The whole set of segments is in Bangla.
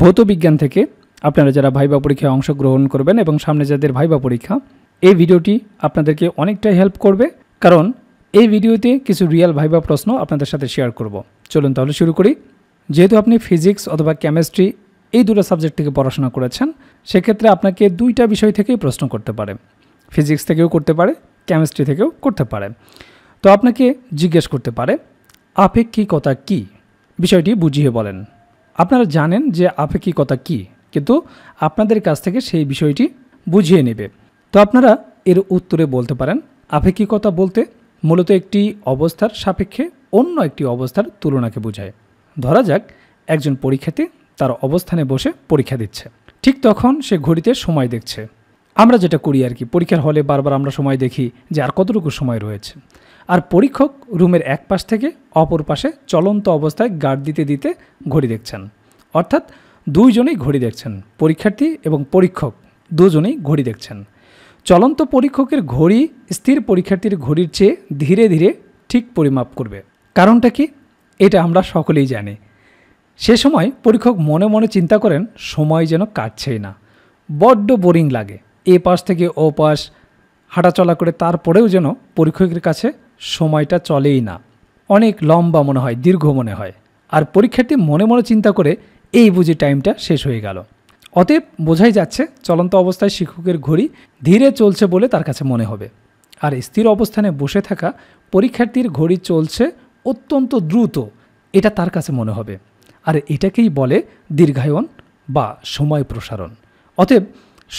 ভৌত বিজ্ঞান থেকে আপনারা যারা ভাইবা পরীক্ষায় অংশগ্রহণ করবেন এবং সামনে যাদের ভাইবা পরীক্ষা এই ভিডিওটি আপনাদেরকে অনেকটাই হেল্প করবে কারণ এই ভিডিওতে কিছু রিয়াল ভাইবা প্রশ্ন আপনাদের সাথে শেয়ার করব চলুন তাহলে শুরু করি যেহেতু আপনি ফিজিক্স অথবা কেমিস্ট্রি এই দুটো সাবজেক্ট থেকে পড়াশোনা করেছেন সেক্ষেত্রে আপনাকে দুইটা বিষয় থেকেই প্রশ্ন করতে পারে ফিজিক্স থেকেও করতে পারে কেমিস্ট্রি থেকেও করতে পারে তো আপনাকে জিজ্ঞেস করতে পারে আপেক্ষিকতা কি বিষয়টি বুঝিয়ে বলেন আপনারা জানেন যে আপেক্ষিকতা কি কিন্তু আপনাদের কাছ থেকে সেই বিষয়টি বুঝিয়ে নেবে তো আপনারা এর উত্তরে বলতে পারেন আপেক্ষিকতা বলতে মূলত একটি অবস্থার সাপেক্ষে অন্য একটি অবস্থার তুলনাকে বোঝায় ধরা যাক একজন পরীক্ষাতে তার অবস্থানে বসে পরীক্ষা দিচ্ছে ঠিক তখন সে ঘড়িতে সময় দেখছে আমরা যেটা করি আর কি পরীক্ষার হলে বারবার আমরা সময় দেখি যে আর কতটুকু সময় রয়েছে আর পরীক্ষক রুমের এক পাশ থেকে অপর পাশে চলন্ত অবস্থায় গার্ড দিতে দিতে ঘড়ি দেখছেন অর্থাৎ দুইজনেই ঘড়ি দেখছেন পরীক্ষার্থী এবং পরীক্ষক দুজনেই ঘড়ি দেখছেন চলন্ত পরীক্ষকের ঘড়ি স্থির পরীক্ষার্থীর ঘড়ির চেয়ে ধীরে ধীরে ঠিক পরিমাপ করবে কারণটা কি এটা আমরা সকলেই জানি সে সময় পরীক্ষক মনে মনে চিন্তা করেন সময় যেন কাটছেই না বড্ড বোরিং লাগে এ পাশ থেকে ও পাশ হাঁটাচলা করে তারপরেও যেন পরীক্ষকের কাছে সময়টা চলেই না অনেক লম্বা মনে হয় দীর্ঘ মনে হয় আর পরীক্ষার্থী মনে মনে চিন্তা করে এই বুঝি টাইমটা শেষ হয়ে গেল অতএব বোঝাই যাচ্ছে চলন্ত অবস্থায় শিক্ষকের ঘড়ি ধীরে চলছে বলে তার কাছে মনে হবে আর স্থির অবস্থানে বসে থাকা পরীক্ষার্থীর ঘড়ি চলছে অত্যন্ত দ্রুত এটা তার কাছে মনে হবে আর এটাকেই বলে দীর্ঘায়ন বা সময় প্রসারণ অতএব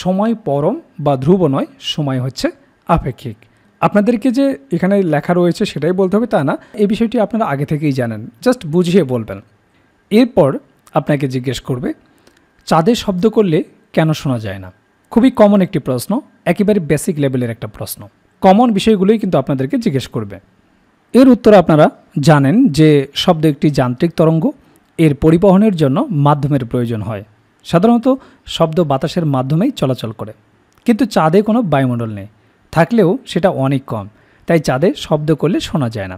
সময় পরম বা ধ্রুব নয় সময় হচ্ছে আপেক্ষিক আপনাদেরকে যে এখানে লেখা রয়েছে সেটাই বলতে হবে তা না এই বিষয়টি আপনারা আগে থেকেই জানেন জাস্ট বুঝিয়ে বলবেন এরপর আপনাকে জিজ্ঞেস করবে চাঁদে শব্দ করলে কেন শোনা যায় না খুবই কমন একটি প্রশ্ন একেবারে বেসিক লেভেলের একটা প্রশ্ন কমন বিষয়গুলোই কিন্তু আপনাদেরকে জিজ্ঞেস করবে এর উত্তর আপনারা জানেন যে শব্দ একটি যান্ত্রিক তরঙ্গ এর পরিবহনের জন্য মাধ্যমের প্রয়োজন হয় সাধারণত শব্দ বাতাসের মাধ্যমেই চলাচল করে কিন্তু চাঁদে কোনো বায়ুমণ্ডল নেই থাকলেও সেটা অনেক কম তাই চাঁদে শব্দ করলে শোনা যায় না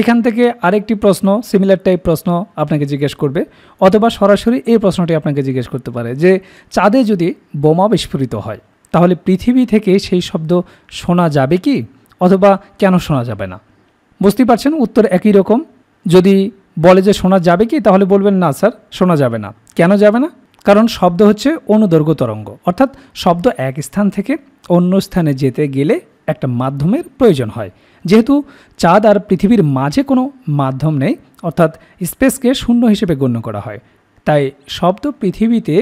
এখান থেকে আরেকটি প্রশ্ন সিমিলার টাইপ প্রশ্ন আপনাকে জিজ্ঞেস করবে অথবা সরাসরি এই প্রশ্নটি আপনাকে জিজ্ঞেস করতে পারে যে চাঁদে যদি বোমা বিস্ফোরিত হয় তাহলে পৃথিবী থেকে সেই শব্দ শোনা যাবে কি অথবা কেন শোনা যাবে না বুঝতেই পারছেন উত্তর একই রকম যদি বলে যে শোনা যাবে কি তাহলে বলবেন না স্যার শোনা যাবে না কেন যাবে না কারণ শব্দ হচ্ছে অনুদৈর্ঘ্য তরঙ্গ অর্থাৎ শব্দ এক স্থান থেকে অন্য স্থানে যেতে গেলে একটা মাধ্যমের প্রয়োজন হয় যেহেতু চাঁদ আর পৃথিবীর মাঝে কোনো মাধ্যম নেই অর্থাৎ স্পেসকে শূন্য হিসেবে গণ্য করা হয় তাই শব্দ পৃথিবীতে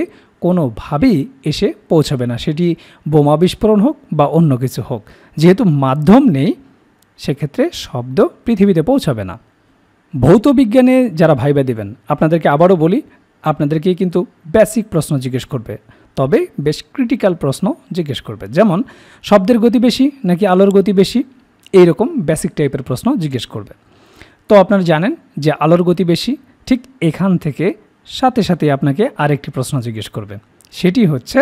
কোনোভাবেই এসে পৌঁছাবে না সেটি বোমা বিস্ফোরণ হোক বা অন্য কিছু হোক যেহেতু মাধ্যম নেই সেক্ষেত্রে শব্দ পৃথিবীতে পৌঁছাবে না ভৌত বিজ্ঞানে যারা ভাইবা দেবেন আপনাদেরকে আবারও বলি আপনাদেরকে কিন্তু বেসিক প্রশ্ন জিজ্ঞেস করবে তবে বেশ ক্রিটিক্যাল প্রশ্ন জিজ্ঞেস করবে যেমন শব্দের গতি বেশি নাকি আলোর গতি বেশি এইরকম বেসিক টাইপের প্রশ্ন জিজ্ঞেস করবে তো আপনারা জানেন যে আলোর গতি বেশি ঠিক এখান থেকে সাথে সাথে আপনাকে আরেকটি প্রশ্ন জিজ্ঞেস করবে সেটি হচ্ছে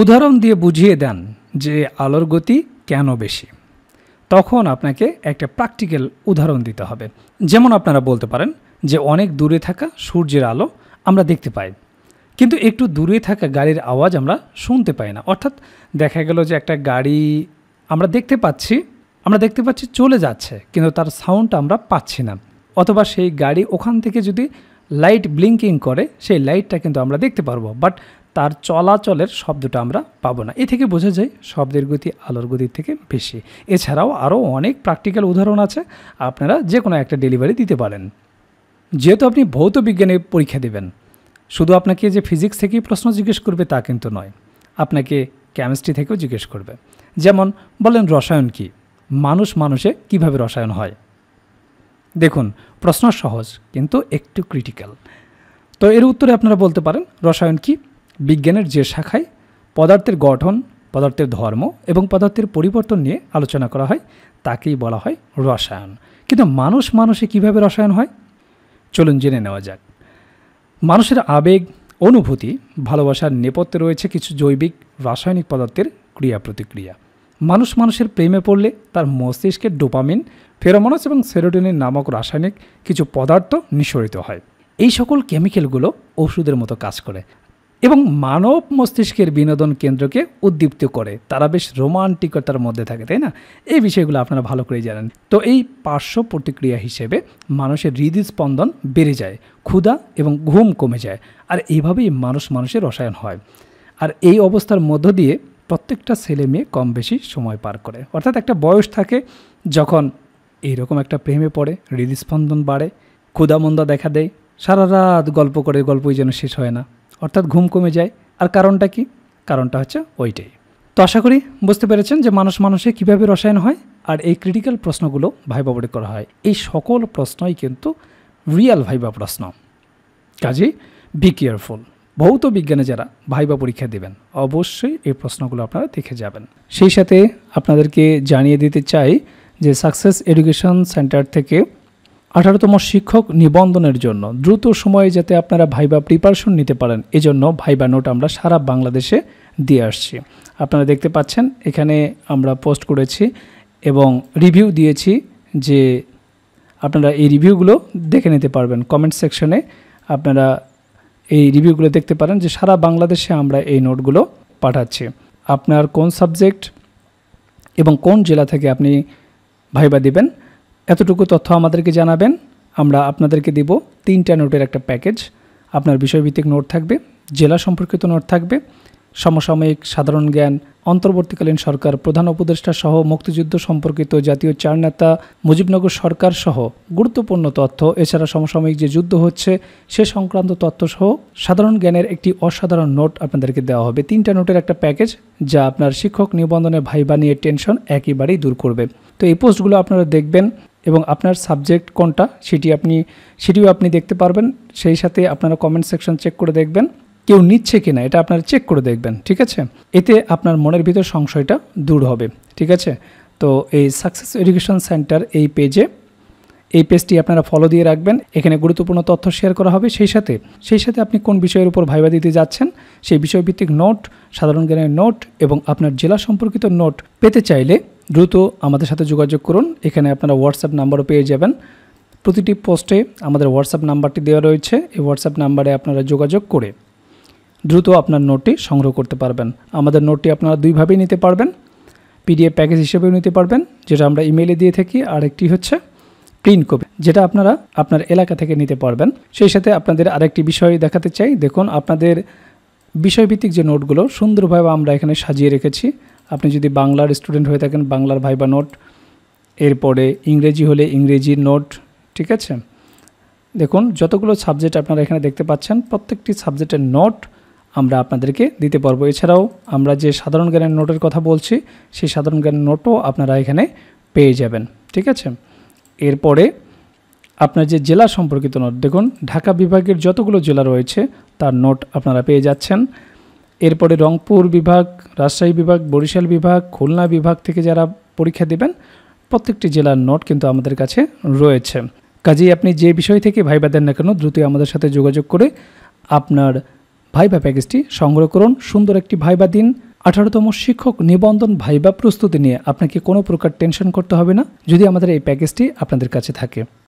উদাহরণ দিয়ে বুঝিয়ে দেন যে আলোর গতি কেন বেশি তখন আপনাকে একটা প্র্যাকটিক্যাল উদাহরণ দিতে হবে যেমন আপনারা বলতে পারেন যে অনেক দূরে থাকা সূর্যের আলো আমরা দেখতে পাই কিন্তু একটু দূরে থাকা গাড়ির আওয়াজ আমরা শুনতে পাই না অর্থাৎ দেখা গেল যে একটা গাড়ি আমরা দেখতে পাচ্ছি আমরা দেখতে পাচ্ছি চলে যাচ্ছে কিন্তু তার সাউন্ড আমরা পাচ্ছি না অথবা সেই গাড়ি ওখান থেকে যদি লাইট ব্লিঙ্কিং করে সেই লাইটটা কিন্তু আমরা দেখতে পারবো বাট তার চলাচলের শব্দটা আমরা পাবো না এ থেকে বোঝা যায় শব্দের গতি আলোর গতির থেকে বেশি এছাড়াও আরও অনেক প্র্যাকটিক্যাল উদাহরণ আছে আপনারা যে কোনো একটা ডেলিভারি দিতে পারেন যেহেতু আপনি ভৌত বিজ্ঞানে পরীক্ষা দেবেন শুধু আপনাকে যে ফিজিক্স থেকেই প্রশ্ন জিজ্ঞেস করবে তা কিন্তু নয় আপনাকে কেমিস্ট্রি থেকেও জিজ্ঞেস করবে যেমন বলেন রসায়ন কি মানুষ মানুষে কিভাবে রসায়ন হয় দেখুন প্রশ্ন সহজ কিন্তু একটু ক্রিটিক্যাল তো এর উত্তরে আপনারা বলতে পারেন রসায়ন কি বিজ্ঞানের যে শাখায় পদার্থের গঠন পদার্থের ধর্ম এবং পদার্থের পরিবর্তন নিয়ে আলোচনা করা হয় তাকেই বলা হয় রসায়ন কিন্তু মানুষ মানুষে কিভাবে রসায়ন হয় চলুন জেনে নেওয়া যাক মানুষের আবেগ অনুভূতি ভালোবাসার নেপথ্যে রয়েছে কিছু জৈবিক রাসায়নিক পদার্থের ক্রিয়া প্রতিক্রিয়া মানুষ মানুষের প্রেমে পড়লে তার মস্তিষ্কে ডোপামিন ফেরোমোনাস এবং সেরোটিনের নামক রাসায়নিক কিছু পদার্থ নিঃসরিত হয় এই সকল কেমিক্যালগুলো ওষুধের মতো কাজ করে এবং মানব মস্তিষ্কের বিনোদন কেন্দ্রকে উদ্দীপ্ত করে তারা বেশ রোমান্টিকতার মধ্যে থাকে তাই না এই বিষয়গুলো আপনারা ভালো করে জানেন তো এই পার্শ্ব প্রতিক্রিয়া হিসেবে মানুষের হৃদস্পন্দন বেড়ে যায় ক্ষুধা এবং ঘুম কমে যায় আর এইভাবেই মানুষ মানুষের রসায়ন হয় আর এই অবস্থার মধ্য দিয়ে প্রত্যেকটা ছেলে মেয়ে কম বেশি সময় পার করে অর্থাৎ একটা বয়স থাকে যখন এইরকম একটা প্রেমে পড়ে হৃদস্পন্দন বাড়ে ক্ষুধামন্দা দেখা দেয় সারা রাত গল্প করে গল্পই যেন শেষ হয় না অর্থাৎ ঘুম কমে যায় আর কারণটা কি কারণটা হচ্ছে ওইটাই তো আশা করি বুঝতে পেরেছেন যে মানুষ মানুষে কীভাবে রসায়ন হয় আর এই ক্রিটিক্যাল প্রশ্নগুলো ভাইবা বোর্ডে করা হয় এই সকল প্রশ্নই কিন্তু রিয়াল ভাইবা প্রশ্ন কাজেই বি কেয়ারফুল ভৌত বিজ্ঞানে যারা ভাইবা পরীক্ষা দেবেন অবশ্যই এই প্রশ্নগুলো আপনারা দেখে যাবেন সেই সাথে আপনাদেরকে জানিয়ে দিতে চাই যে সাকসেস এডুকেশন সেন্টার থেকে আঠারোতম শিক্ষক নিবন্ধনের জন্য দ্রুত সময়ে যাতে আপনারা ভাইবা প্রিপারেশন নিতে পারেন এজন্য ভাইবা নোট আমরা সারা বাংলাদেশে দিয়ে আসছি আপনারা দেখতে পাচ্ছেন এখানে আমরা পোস্ট করেছি এবং রিভিউ দিয়েছি যে আপনারা এই রিভিউগুলো দেখে নিতে পারবেন কমেন্ট সেকশনে আপনারা এই রিভিউগুলো দেখতে পারেন যে সারা বাংলাদেশে আমরা এই নোটগুলো পাঠাচ্ছি আপনার কোন সাবজেক্ট এবং কোন জেলা থেকে আপনি ভাইবা দেবেন এতটুকু তথ্য আমাদেরকে জানাবেন আমরা আপনাদেরকে দেব তিনটা নোটের একটা প্যাকেজ আপনার বিষয়ভিত্তিক নোট থাকবে জেলা সম্পর্কিত নোট থাকবে সমসাময়িক সাধারণ জ্ঞান অন্তর্বর্তীকালীন সরকার প্রধান উপদেষ্টা সহ মুক্তিযুদ্ধ সম্পর্কিত জাতীয় চার নেতা মুজিবনগর সরকার সহ গুরুত্বপূর্ণ তথ্য এছাড়া সমসাময়িক যে যুদ্ধ হচ্ছে সে সংক্রান্ত তথ্য সহ সাধারণ জ্ঞানের একটি অসাধারণ নোট আপনাদেরকে দেওয়া হবে তিনটা নোটের একটা প্যাকেজ যা আপনার শিক্ষক নিবন্ধনে ভাই বানিয়ে টেনশন একেবারেই দূর করবে তো এই পোস্টগুলো আপনারা দেখবেন এবং আপনার সাবজেক্ট কোনটা সেটি আপনি সেটিও আপনি দেখতে পারবেন সেই সাথে আপনারা কমেন্ট সেকশন চেক করে দেখবেন কেউ নিচ্ছে কিনা এটা আপনারা চেক করে দেখবেন ঠিক আছে এতে আপনার মনের ভিতর সংশয়টা দূর হবে ঠিক আছে তো এই সাকসেস এডুকেশন সেন্টার এই পেজে এই পেজটি আপনারা ফলো দিয়ে রাখবেন এখানে গুরুত্বপূর্ণ তথ্য শেয়ার করা হবে সেই সাথে সেই সাথে আপনি কোন বিষয়ের উপর ভাইবা দিতে যাচ্ছেন সেই বিষয়ভিত্তিক নোট সাধারণ জ্ঞানের নোট এবং আপনার জেলা সম্পর্কিত নোট পেতে চাইলে দ্রুত আমাদের সাথে যোগাযোগ করুন এখানে আপনারা হোয়াটসঅ্যাপ নাম্বারও পেয়ে যাবেন প্রতিটি পোস্টে আমাদের হোয়াটসঅ্যাপ নাম্বারটি দেওয়া রয়েছে এই হোয়াটসঅ্যাপ নাম্বারে আপনারা যোগাযোগ করে দ্রুত আপনার নোটটি সংগ্রহ করতে পারবেন আমাদের নোটটি আপনারা দুইভাবেই নিতে পারবেন পিডিএফ প্যাকেজ হিসেবেও নিতে পারবেন যেটা আমরা ইমেলে দিয়ে থাকি আর একটি হচ্ছে প্রিন্ট কপি যেটা আপনারা আপনার এলাকা থেকে নিতে পারবেন সেই সাথে আপনাদের আরেকটি বিষয় দেখাতে চাই দেখুন আপনাদের বিষয়ভিত্তিক যে নোটগুলো সুন্দরভাবে আমরা এখানে সাজিয়ে রেখেছি আপনি যদি বাংলার স্টুডেন্ট হয়ে থাকেন বাংলার ভাইবা নোট এরপরে ইংরেজি হলে ইংরেজির নোট ঠিক আছে দেখুন যতগুলো সাবজেক্ট আপনারা এখানে দেখতে পাচ্ছেন প্রত্যেকটি সাবজেক্টের নোট আমরা আপনাদেরকে দিতে পারবো এছাড়াও আমরা যে সাধারণ জ্ঞানের নোটের কথা বলছি সেই সাধারণ জ্ঞানের নোটও আপনারা এখানে পেয়ে যাবেন ঠিক আছে এরপরে আপনার যে জেলা সম্পর্কিত নোট দেখুন ঢাকা বিভাগের যতগুলো জেলা রয়েছে তার নোট আপনারা পেয়ে যাচ্ছেন এরপরে রংপুর বিভাগ রাজশাহী বিভাগ বরিশাল বিভাগ খুলনা বিভাগ থেকে যারা পরীক্ষা দেবেন প্রত্যেকটি জেলার নোট কিন্তু আমাদের কাছে রয়েছে কাজেই আপনি যে বিষয় থেকে ভাইবা দেন না কেন দ্রুতই আমাদের সাথে যোগাযোগ করে আপনার ভাইবা প্যাকেজটি সংগ্রহ করুন সুন্দর একটি ভাইবা দিন আঠারোতম শিক্ষক নিবন্ধন ভাইবা প্রস্তুতি নিয়ে আপনাকে কোনো প্রকার টেনশন করতে হবে না যদি আমাদের এই প্যাকেজটি আপনাদের কাছে থাকে